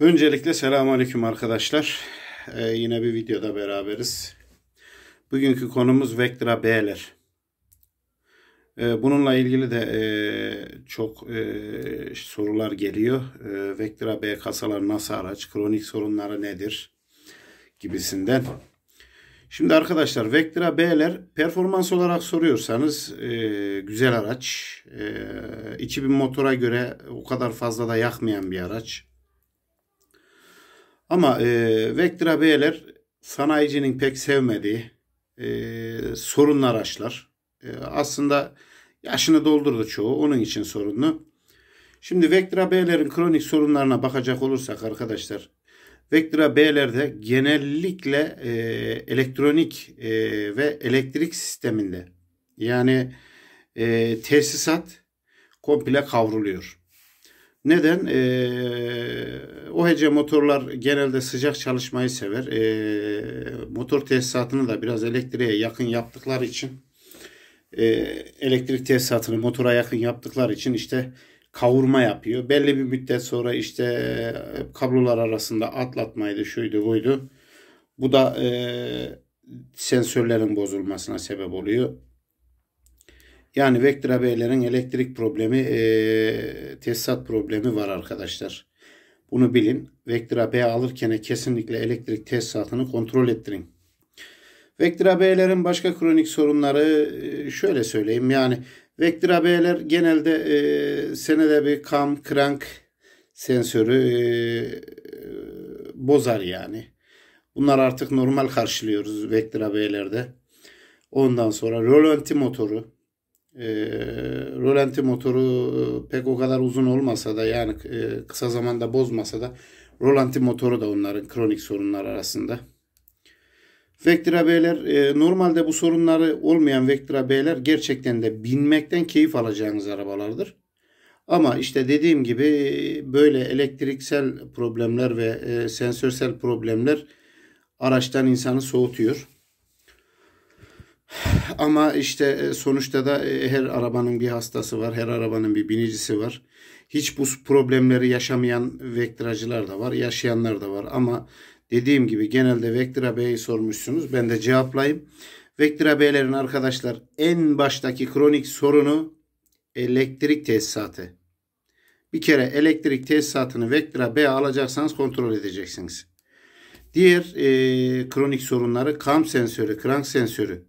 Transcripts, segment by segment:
Öncelikle selamun aleyküm arkadaşlar. Ee, yine bir videoda beraberiz. Bugünkü konumuz Vectra B'ler. Ee, bununla ilgili de e, çok e, sorular geliyor. E, Vectra B kasalar nasıl araç? Kronik sorunları nedir? Gibisinden. Şimdi arkadaşlar Vectra B'ler performans olarak soruyorsanız e, güzel araç. E, ee, 2000 motora göre o kadar fazla da yakmayan bir araç. Ama e, Vectra B'ler sanayicinin pek sevmediği e, sorunlar aşlar. E, aslında yaşını doldurdu çoğu. Onun için sorunlu. Şimdi vektör B'lerin kronik sorunlarına bakacak olursak arkadaşlar vektör B'lerde genellikle e, elektronik e, ve elektrik sisteminde yani e, tesisat komple kavruluyor. Neden? E, OHC motorlar genelde sıcak çalışmayı sever. E, motor tesisatını da biraz elektriğe yakın yaptıkları için e, elektrik tesisatını motora yakın yaptıkları için işte kavurma yapıyor. Belli bir müddet sonra işte e, kablolar arasında atlatmaydı şuydu buydu. Bu da e, sensörlerin bozulmasına sebep oluyor. Yani Vectra Beylerin elektrik problemi, e, tesisat problemi var arkadaşlar. Bunu bilin. Vectra B alırken kesinlikle elektrik tesisatını kontrol ettirin. Vectra B'lerin başka kronik sorunları e, şöyle söyleyeyim. Yani Vectra B'ler genelde e, senede bir kam, crank sensörü e, bozar yani. Bunlar artık normal karşılıyoruz Vectra B'lerde. Ondan sonra rölanti motoru ee, e, rölanti motoru pek o kadar uzun olmasa da yani e, kısa zamanda bozmasa da rölanti motoru da onların kronik sorunlar arasında. Vectra B'ler e, normalde bu sorunları olmayan Vectra B'ler gerçekten de binmekten keyif alacağınız arabalardır. Ama işte dediğim gibi e, böyle elektriksel problemler ve e, sensörsel problemler araçtan insanı soğutuyor. Ama işte e, sonuçta da e, her arabanın bir hastası var, her arabanın bir binicisi var. Hiç bu problemleri yaşamayan vektiracılar da var, yaşayanlar da var. Ama dediğim gibi genelde Vektra Bey'i sormuşsunuz. Ben de cevaplayayım. Vektra Beylerin arkadaşlar en baştaki kronik sorunu elektrik tesisatı. Bir kere elektrik tesisatını Vektra B'ye alacaksanız kontrol edeceksiniz. Diğer e, kronik sorunları kam sensörü, krank sensörü.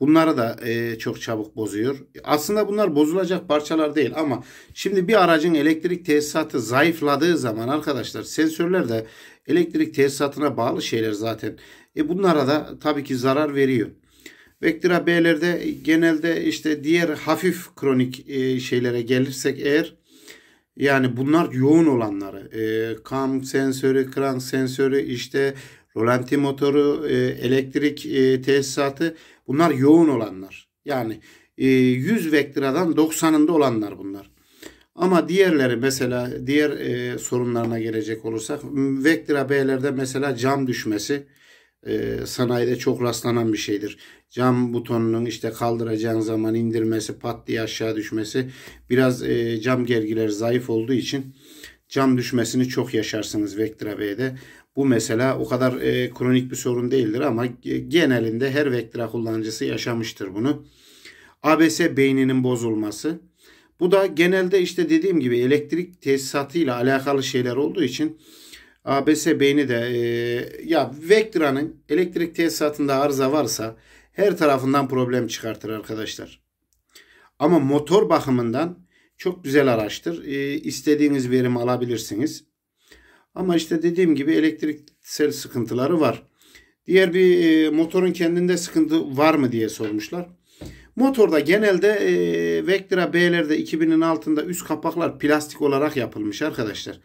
Bunları da e, çok çabuk bozuyor. Aslında bunlar bozulacak parçalar değil ama şimdi bir aracın elektrik tesisatı zayıfladığı zaman arkadaşlar sensörler de elektrik tesisatına bağlı şeyler zaten. E bunlara da tabii ki zarar veriyor. Vectra B'lerde genelde işte diğer hafif kronik e, şeylere gelirsek eğer yani bunlar yoğun olanları. E, kam sensörü, krank sensörü, işte rolanti motoru, e, elektrik e, tesisatı bunlar yoğun olanlar. Yani e, 100 vektradan 90'ında olanlar bunlar. Ama diğerleri mesela diğer e, sorunlarına gelecek olursak vektra B'lerde mesela cam düşmesi e, sanayide çok rastlanan bir şeydir. Cam butonunun işte kaldıracağın zaman indirmesi, pat diye aşağı düşmesi biraz e, cam gergileri zayıf olduğu için cam düşmesini çok yaşarsınız Vectra B'de. Bu mesela o kadar e, kronik bir sorun değildir ama genelinde her Vectra kullanıcısı yaşamıştır bunu. ABS beyninin bozulması. Bu da genelde işte dediğim gibi elektrik tesisatıyla alakalı şeyler olduğu için ABS beyni de e, ya Vectra'nın elektrik tesisatında arıza varsa her tarafından problem çıkartır arkadaşlar. Ama motor bakımından çok güzel araçtır. E, istediğiniz verim alabilirsiniz. Ama işte dediğim gibi elektriksel sıkıntıları var. Diğer bir e, motorun kendinde sıkıntı var mı diye sormuşlar. Motorda genelde e, Vectra B'lerde 2000'in altında üst kapaklar plastik olarak yapılmış arkadaşlar.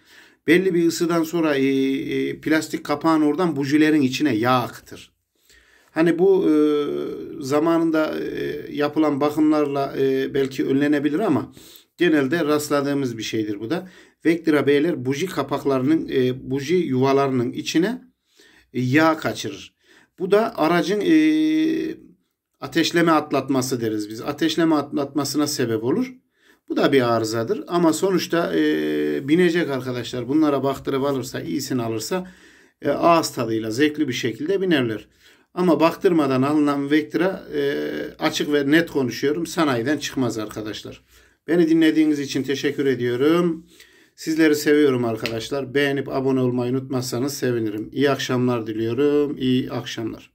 Belli bir ısıdan sonra e, e, plastik kapağın oradan bujilerin içine yağ akıtır. Hani bu e, zamanında e, yapılan bakımlarla e, belki önlenebilir ama Genelde rastladığımız bir şeydir bu da. Vectra B'ler buji kapaklarının, e, buji yuvalarının içine e, yağ kaçırır. Bu da aracın e, ateşleme atlatması deriz biz. Ateşleme atlatmasına sebep olur. Bu da bir arızadır. Ama sonuçta e, binecek arkadaşlar bunlara baktırıp alırsa, iyisini alırsa e, ağız tadıyla zevkli bir şekilde binerler. Ama baktırmadan alınan Vectra e, açık ve net konuşuyorum sanayiden çıkmaz arkadaşlar. Beni dinlediğiniz için teşekkür ediyorum. Sizleri seviyorum arkadaşlar. Beğenip abone olmayı unutmazsanız sevinirim. İyi akşamlar diliyorum. İyi akşamlar.